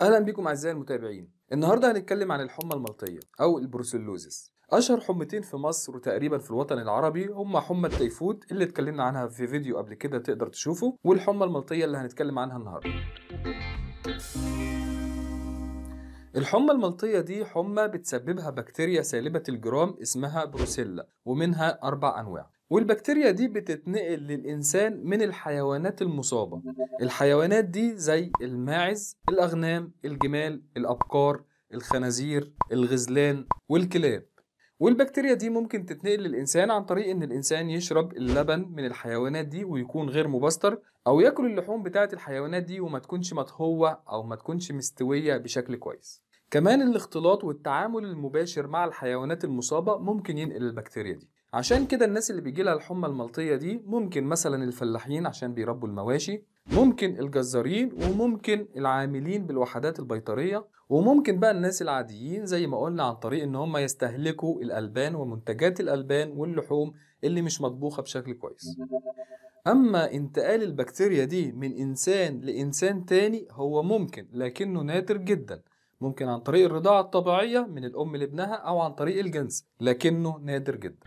اهلا بكم اعزائي المتابعين النهارده هنتكلم عن الحمى الملطيه او البروسيلوزيس اشهر حمتين في مصر وتقريبا في الوطن العربي هما حمى التيفود اللي اتكلمنا عنها في فيديو قبل كده تقدر تشوفه والحمى الملطيه اللي هنتكلم عنها النهارده الحمى الملطية دي حمى بتسببها بكتيريا سالبة الجرام اسمها بروسيلا ومنها أربع أنواع والبكتيريا دي بتتنقل للإنسان من الحيوانات المصابة الحيوانات دي زي الماعز الأغنام الجمال الأبقار الخنازير الغزلان والكلاب والبكتيريا دي ممكن تتنقل للإنسان عن طريق إن الإنسان يشرب اللبن من الحيوانات دي ويكون غير مبستر أو ياكل اللحوم بتاعة الحيوانات دي وما تكونش مطهوة أو ما تكونش مستوية بشكل كويس كمان الاختلاط والتعامل المباشر مع الحيوانات المصابة ممكن ينقل البكتيريا دي عشان كده الناس اللي بيجي لها الحمى الملطيه دي ممكن مثلا الفلاحين عشان بيربوا المواشي ممكن الجزارين وممكن العاملين بالوحدات البيطريه وممكن بقى الناس العاديين زي ما قلنا عن طريق ان هم يستهلكوا الالبان ومنتجات الالبان واللحوم اللي مش مطبوخه بشكل كويس اما انتقال البكتيريا دي من انسان لانسان تاني هو ممكن لكنه نادر جدا ممكن عن طريق الرضاعة الطبيعية من الأم لابنها أو عن طريق الجنس لكنه نادر جدا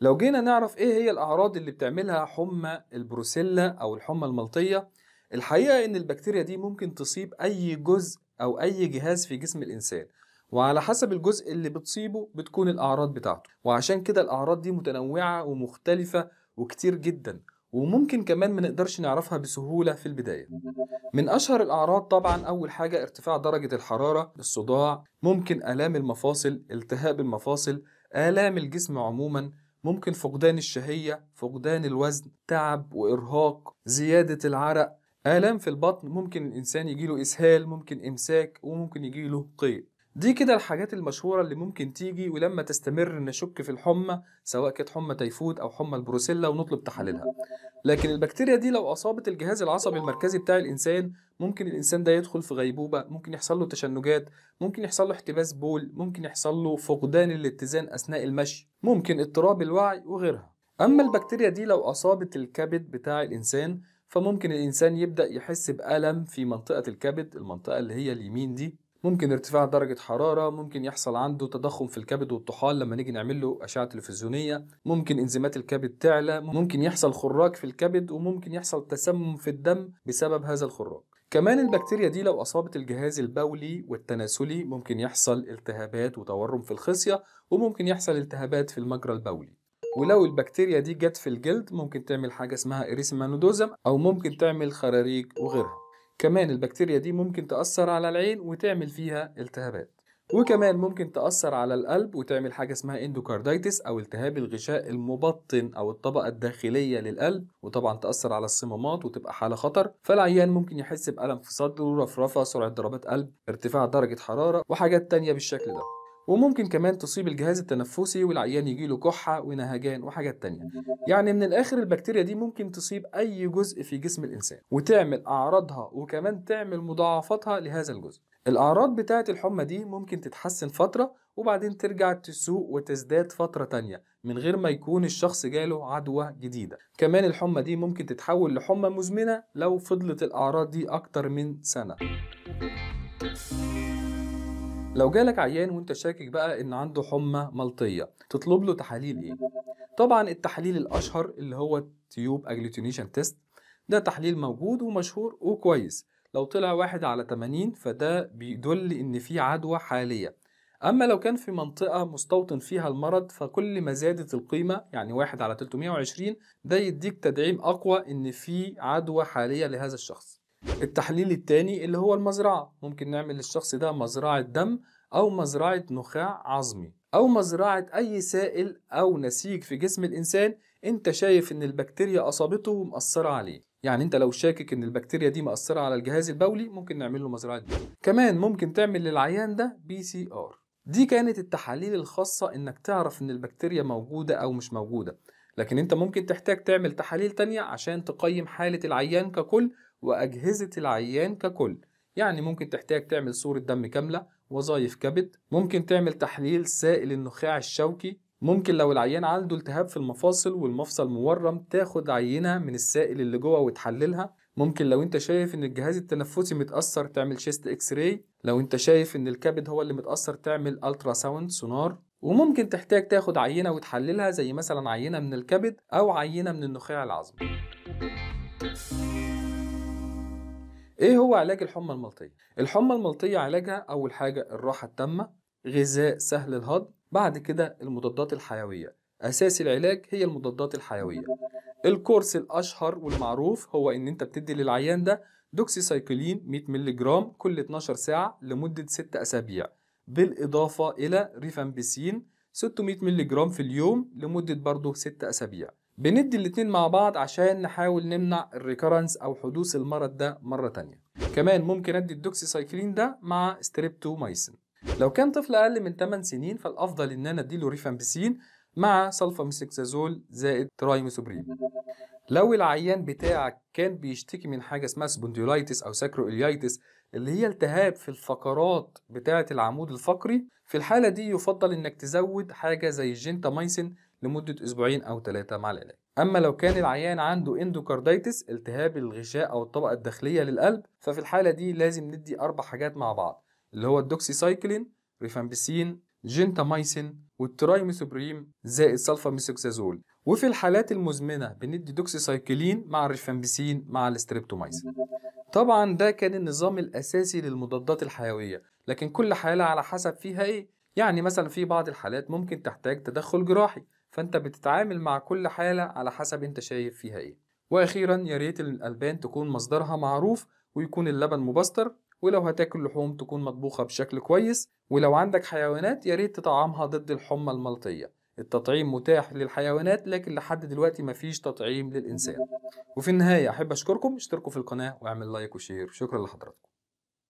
لو جينا نعرف ايه هي الأعراض اللي بتعملها حمى البروسيلا أو الحمى الملطية الحقيقة إن البكتيريا دي ممكن تصيب أي جزء أو أي جهاز في جسم الإنسان وعلى حسب الجزء اللي بتصيبه بتكون الأعراض بتاعته وعشان كده الأعراض دي متنوعة ومختلفة وكتير جدا وممكن كمان ما نقدرش نعرفها بسهولة في البداية من أشهر الأعراض طبعا أول حاجة ارتفاع درجة الحرارة الصداع ممكن آلام المفاصل التهاب المفاصل آلام الجسم عموما ممكن فقدان الشهية فقدان الوزن تعب وإرهاق زيادة العرق آلام في البطن ممكن الإنسان يجيله إسهال ممكن إمساك وممكن يجيله قيء دي كده الحاجات المشهورة اللي ممكن تيجي ولما تستمر نشك في الحمى سواء كانت حمى تيفود أو حمى البروسيلا ونطلب تحاليلها لكن البكتيريا دي لو أصابت الجهاز العصبي المركزي بتاع الإنسان ممكن الإنسان ده يدخل في غيبوبة ممكن يحصل له تشنجات ممكن يحصل له احتباس بول ممكن يحصل له فقدان الاتزان أثناء المشي ممكن اضطراب الوعي وغيرها أما البكتيريا دي لو أصابت الكبد بتاع الإنسان فممكن الإنسان يبدأ يحس بألم في منطقة الكبد المنطقة اللي هي اليمين دي ممكن ارتفاع درجة حرارة ممكن يحصل عنده تضخم في الكبد والطحال لما نيجي نعمل له أشعة تلفزيونية ممكن إنزيمات الكبد تعلى ممكن يحصل خراج في الكبد وممكن يحصل تسمم في الدم بسبب هذا الخراج كمان البكتيريا دي لو أصابت الجهاز البولي والتناسلي ممكن يحصل التهابات وتورم في الخصية وممكن يحصل التهابات في المجرى البولي ولو البكتيريا دي جت في الجلد ممكن تعمل حاجة اسمها إريسمانودوزم أو ممكن تعمل خراريج وغيرها كمان البكتيريا دي ممكن تأثر على العين وتعمل فيها التهابات وكمان ممكن تأثر على القلب وتعمل حاجة اسمها اندوكاردايتس أو التهاب الغشاء المبطن أو الطبقة الداخلية للقلب وطبعا تأثر على الصمامات وتبقى حالة خطر فالعيان ممكن يحس بألم في صدره رفرفة سرعة ضربات قلب ارتفاع درجة حرارة وحاجات تانية بالشكل ده وممكن كمان تصيب الجهاز التنفسي والعيان يجيله كحة ونهجان وحاجات تانية يعني من الآخر البكتيريا دي ممكن تصيب أي جزء في جسم الإنسان وتعمل أعراضها وكمان تعمل مضاعفاتها لهذا الجزء الأعراض بتاعة الحمى دي ممكن تتحسن فترة وبعدين ترجع تسوء وتزداد فترة تانية من غير ما يكون الشخص جاله عدوى جديدة كمان الحمى دي ممكن تتحول لحمى مزمنة لو فضلت الأعراض دي أكتر من سنة لو جالك عيان وانت شاكك بقى ان عنده حمى ملطيه تطلب له تحاليل ايه طبعا التحليل الاشهر اللي هو تيوب اجلوتينيشن تيست ده تحليل موجود ومشهور وكويس لو طلع واحد على 80 فده بيدل ان في عدوى حاليه اما لو كان في منطقه مستوطن فيها المرض فكل ما زادت القيمه يعني واحد على 320 ده يديك تدعيم اقوى ان في عدوى حاليه لهذا الشخص التحليل الثاني اللي هو المزرعة ممكن نعمل للشخص ده مزرعة دم أو مزرعة نخاع عظمي أو مزرعة أي سائل أو نسيج في جسم الإنسان أنت شايف إن البكتيريا أصابته ومأثرة عليه يعني أنت لو شاكك إن البكتيريا دي مأثرة على الجهاز البولي ممكن نعمل له مزرعة دم كمان ممكن تعمل للعيان ده بي سي آر دي كانت التحاليل الخاصة إنك تعرف إن البكتيريا موجودة أو مش موجودة لكن أنت ممكن تحتاج تعمل تحاليل تانية عشان تقيم حالة العيان ككل وأجهزة العيان ككل يعني ممكن تحتاج تعمل صورة دم كاملة وظائف كبد ممكن تعمل تحليل سائل النخاع الشوكي ممكن لو العيان عنده التهاب في المفاصل والمفصل مورم تاخد عينة من السائل اللي جوه وتحللها ممكن لو انت شايف ان الجهاز التنفسي متأثر تعمل شيست اكس راي لو انت شايف ان الكبد هو اللي متأثر تعمل الترا ساوند سونار وممكن تحتاج تاخد عينة وتحللها زي مثلا عينة من الكبد او عينة من النخاع العظمي ايه هو علاج الحمى الملطيه الحمى الملطيه علاجها اول حاجه الراحه التامه غذاء سهل الهضم بعد كده المضادات الحيويه اساس العلاج هي المضادات الحيويه الكورس الاشهر والمعروف هو ان انت بتدي للعيان ده دوكسيسايكلين 100 جرام كل 12 ساعه لمده 6 اسابيع بالاضافه الى ريفامبيسين 600 جرام في اليوم لمده برضه 6 اسابيع بندي الاتنين مع بعض عشان نحاول نمنع الريكرنس او حدوث المرض ده مره تانية كمان ممكن ادي سايكلين ده مع ستريبتومايسين لو كان طفل اقل من 8 سنين فالافضل ان انا اديله ريفامبيسين مع سلفاميسكسازول زائد ترايميسوبريم لو العيان بتاعك كان بيشتكي من حاجه اسمها سبونديولايتس او ساكروإليايتس اللي هي التهاب في الفقرات بتاعه العمود الفقري في الحاله دي يفضل انك تزود حاجه زي الجنتامايسين لمدة أسبوعين أو ثلاثة مع العلاج أما لو كان العيان عنده اندوكارديتس التهاب الغشاء أو الطبقة الداخلية للقلب ففي الحالة دي لازم ندي أربع حاجات مع بعض اللي هو سايكلين ريفامبسين جنتامايسين والترايميسوبريم زائد سلفاميسوكسازول وفي الحالات المزمنة بندي سايكلين مع الريفامبسين مع الاستريبتومايسين طبعا ده كان النظام الأساسي للمضادات الحيوية لكن كل حالة على حسب فيها إيه يعني مثلا في بعض الحالات ممكن تحتاج تدخل جراحي فانت بتتعامل مع كل حالة على حسب انت شايف فيها ايه واخيرا يا ريت الالبان تكون مصدرها معروف ويكون اللبن مبستر ولو هتاكل لحوم تكون مطبوخة بشكل كويس ولو عندك حيوانات يا ريت تطعمها ضد الحمى الملطية التطعيم متاح للحيوانات لكن لحد دلوقتي مفيش تطعيم للإنسان وفي النهاية أحب أشكركم اشتركوا في القناة واعمل لايك وشير شكرا لحضراتكم